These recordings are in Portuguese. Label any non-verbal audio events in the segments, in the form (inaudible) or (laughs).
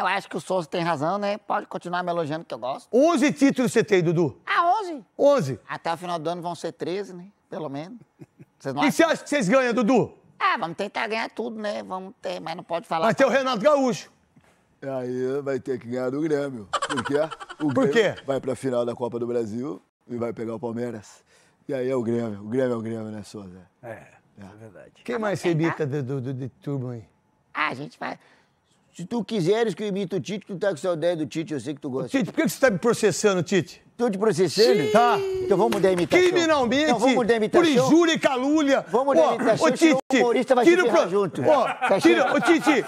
eu acho que o Souza tem razão, né? Pode continuar me elogiando que eu gosto. 11 títulos você tem, Dudu? Ah, 11? 11. Até o final do ano vão ser 13, né? Pelo menos. Vocês não e você acha que vocês ganham, Dudu? Ah, vamos tentar ganhar tudo, né? Vamos ter, mas não pode falar. Mas tem o Renato Gaúcho. Aí vai ter que ganhar do Grêmio. Por quê? O Grêmio Por quê? vai pra final da Copa do Brasil e vai pegar o Palmeiras. E aí é o Grêmio. O Grêmio é o Grêmio, né, Souza? É, é, é verdade. Quem mais se evita de do, de turma aí? Ah, a gente vai. Se tu quiseres que eu imite o Tite, tu tá com saudade do Tite, eu sei que tu gosta. Tite, por que, você tá me processando, Tite? Tô te processando? Tá. Então vamos mudar a imitação. Criminalmente, então vamos mudar a imitação. por injúria e calúnia. Vamos mudar a imitação, tá ô, Tite, o humorista vai se pro... junto. Ô, tá Tite, ô, Tite,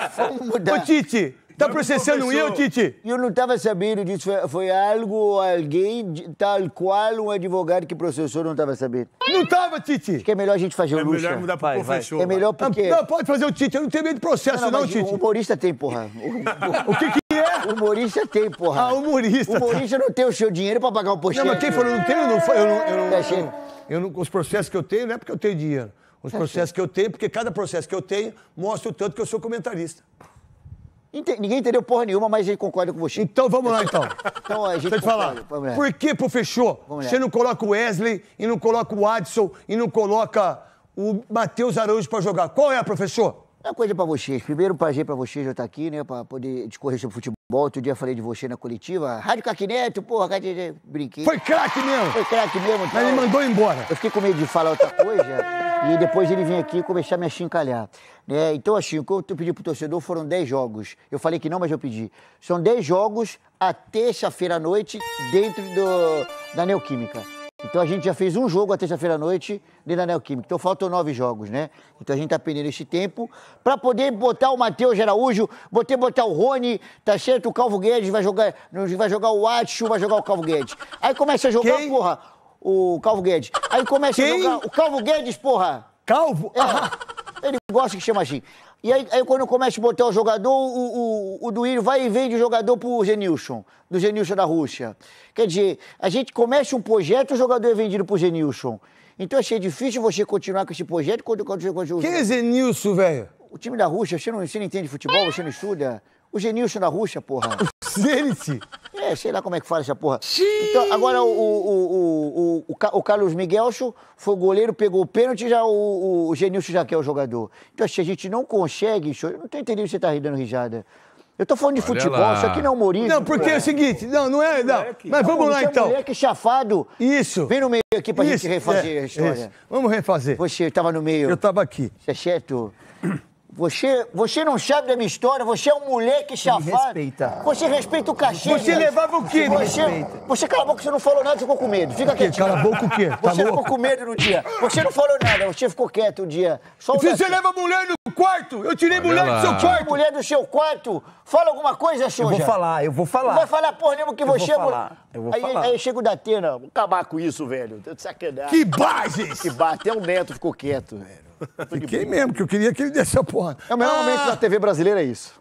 ô, Tite, Tá processando eu, Titi? Eu não tava sabendo disso. Foi, foi algo ou alguém tal qual um advogado que processou não tava sabendo. Não tava Titi? Acho que é melhor a gente fazer o é É melhor mudar pro professor. Vai. É melhor porque... Não, pode fazer o Titi. Eu não tenho medo de processo, não, não, não Titi. O humorista tem, porra. O, o que, que é? Humorista tem, porra. Ah, humorista. Humorista tá. não tem o seu dinheiro pra pagar o um postinho. Não, mas quem falou não tem, eu não... Eu não, eu não, eu tá não, eu não os processos que eu tenho não é porque eu tenho dinheiro. Os tá processos que eu tenho, porque cada processo que eu tenho mostra o tanto que eu sou comentarista. Ente... Ninguém entendeu porra nenhuma, mas ele concorda com você. Então vamos lá, então. (laughs) então a gente Deixa te falar. Por que, professor, você não coloca o Wesley e não coloca o Adson e não coloca o Matheus Araújo para jogar? Qual é, professor? É uma coisa para vocês. Primeiro, prazer para vocês já estar aqui, né? Para poder discorrer sobre futebol. Bom, outro dia eu falei de você na coletiva. Rádio Caquineto, porra, Caquineto. Brinquei. Foi craque mesmo. Foi craque mesmo. Mas ele então. mandou embora. Eu fiquei com medo de falar outra coisa. e depois ele vem aqui e começar a me achincalhar. Né? Então, assim, o que eu pedi pro torcedor foram 10 jogos. Eu falei que não, mas eu pedi. São 10 jogos a terça-feira à noite dentro do, da Neoquímica. Então a gente já fez um jogo a terça-feira à noite ali na Neoquímica. Então faltam nove jogos, né? Então a gente tá perdendo esse tempo para poder botar o Matheus Araújo, botar, botar o Rony, tá certo? O Calvo Guedes vai jogar, vai jogar o Atchu, vai jogar o Calvo Guedes. Aí começa a jogar, Quem? porra, o Calvo Guedes. Aí começa Quem? a jogar o Calvo Guedes, porra. Calvo? É. (laughs) Ele gosta que chama assim. E aí, aí quando começa a botar o jogador, o, o, o Duírio vai e vende o jogador pro Genilson, do Genilson da Rússia. Quer dizer, a gente começa um projeto o jogador é vendido pro Genilson. Então achei assim, é difícil você continuar com esse projeto quando, quando você continua. Quem é Genilson, velho? O time da Rússia, você não, você não entende futebol, você não estuda? O Genilson da Rússia, porra. Zenit? (laughs) É, sei lá como é que fala essa porra. Sim. Então, agora o, o, o, o, o Carlos Miguelcho foi goleiro, pegou o pênalti, já o, o Genilson já quer é o jogador. Então, se a gente não consegue, eu não tô entendendo você tá dando risada. Eu tô falando de Olha futebol, lá. isso aqui não é humorismo. Não, porque é o seguinte, não, não é. Não. Moleque. É Mas vamos lá então. Moleque chafado. Isso. Vem no meio aqui pra isso. gente refazer é, a história. Isso. Vamos refazer. Você estava no meio. Eu estava aqui. Você é certo? Você, você não sabe da minha história, você é um moleque chafado. Me respeita. Você respeita o cachê. Você levava o quê? Você, você cala a boca, você não falou nada, ficou com medo. Fica quieto. Cala a boca o quê? Tá você louco? ficou com medo no dia. Você não falou nada, você ficou quieto o um dia. Só um você leva a mulher no quarto! Eu tirei Olha mulher lá. do seu quarto! Mulher do seu quarto! Fala alguma coisa, Xuxa! Eu vou falar, eu vou falar. Não vai falar porra nenhuma que eu você... Vou é falar. Eu vou falar. Aí chega o Datena, vou acabar com isso, velho. de sacanagem. Que bases! Que bateu até o Neto ficou quieto, velho. Fiquei mesmo, que eu queria que ele desse a porra. É o melhor ah. momento da TV brasileira, é isso.